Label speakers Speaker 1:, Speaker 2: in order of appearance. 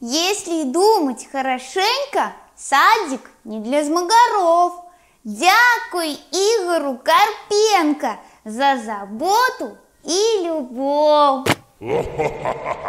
Speaker 1: Если думать хорошенько, садик не для змагаров. Дякую Игору Карпенко за заботу и любовь.